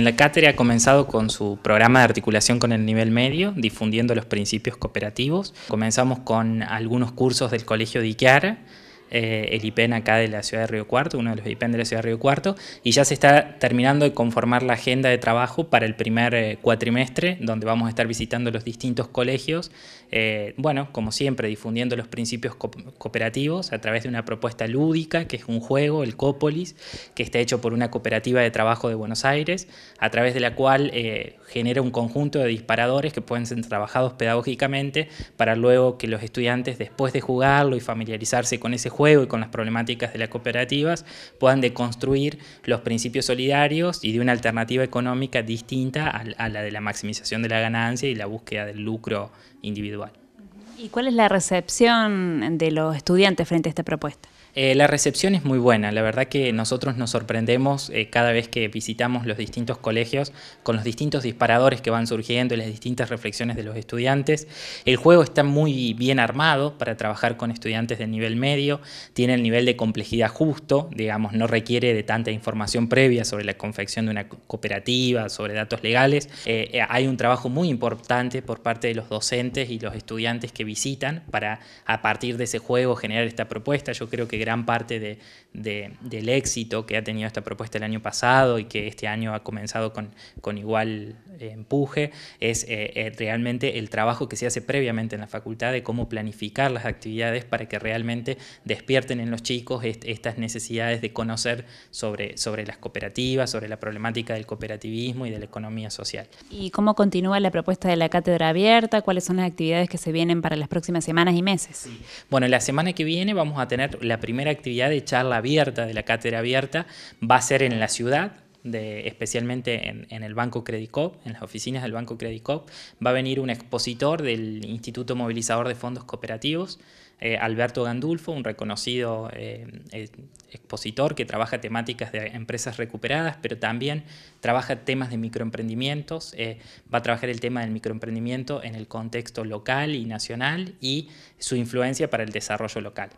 En la cátedra ha comenzado con su programa de articulación con el nivel medio, difundiendo los principios cooperativos. Comenzamos con algunos cursos del Colegio de Iquiara, eh, el IPEN acá de la ciudad de Río Cuarto, uno de los IPEN de la ciudad de Río Cuarto, y ya se está terminando de conformar la agenda de trabajo para el primer eh, cuatrimestre, donde vamos a estar visitando los distintos colegios, eh, bueno, como siempre, difundiendo los principios cooperativos a través de una propuesta lúdica, que es un juego, el Cópolis, que está hecho por una cooperativa de trabajo de Buenos Aires, a través de la cual genera un conjunto de disparadores que pueden ser trabajados pedagógicamente para luego que los estudiantes, después de jugarlo y familiarizarse con ese juego, juego y con las problemáticas de las cooperativas puedan deconstruir los principios solidarios y de una alternativa económica distinta a, la de la maximización de la ganancia y la búsqueda del lucro individual. ¿Y cuál es la recepción de los estudiantes frente a esta propuesta? Eh, la recepción es muy buena, la verdad que nosotros nos sorprendemos eh, cada vez que visitamos los distintos colegios con los distintos disparadores que van surgiendo y las distintas reflexiones de los estudiantes. El juego está muy bien armado para trabajar con estudiantes de nivel medio, tiene el nivel de complejidad justo, digamos, no requiere de tanta información previa sobre la confección de una cooperativa, sobre datos legales. Eh, hay un trabajo muy importante por parte de los docentes y los estudiantes que visitan para a partir de ese juego generar esta propuesta. Yo creo que gran parte del éxito que ha tenido esta propuesta el año pasado y que este año ha comenzado con, igual eh, empuje, es eh, eh, realmente el trabajo que se hace previamente en la facultad de cómo planificar las actividades para que realmente despierten en los chicos estas necesidades de conocer sobre, sobre las cooperativas, sobre la problemática del cooperativismo y de la economía social. ¿Y cómo continúa la propuesta de la cátedra abierta? ¿Cuáles son las actividades que se vienen para las próximas semanas y meses? Bueno, la semana que viene vamos a tener la primera primera actividad de charla abierta, de la cátedra abierta, va a ser en la ciudad, de, especialmente en, el Banco Credicop, en las oficinas del Banco Credicop, va a venir un expositor del Instituto Movilizador de Fondos Cooperativos, eh, Alberto Gandulfo, un reconocido eh, eh, expositor que trabaja temáticas de empresas recuperadas, pero también trabaja temas de microemprendimientos, va a trabajar el tema del microemprendimiento en el contexto local y nacional y su influencia para el desarrollo local.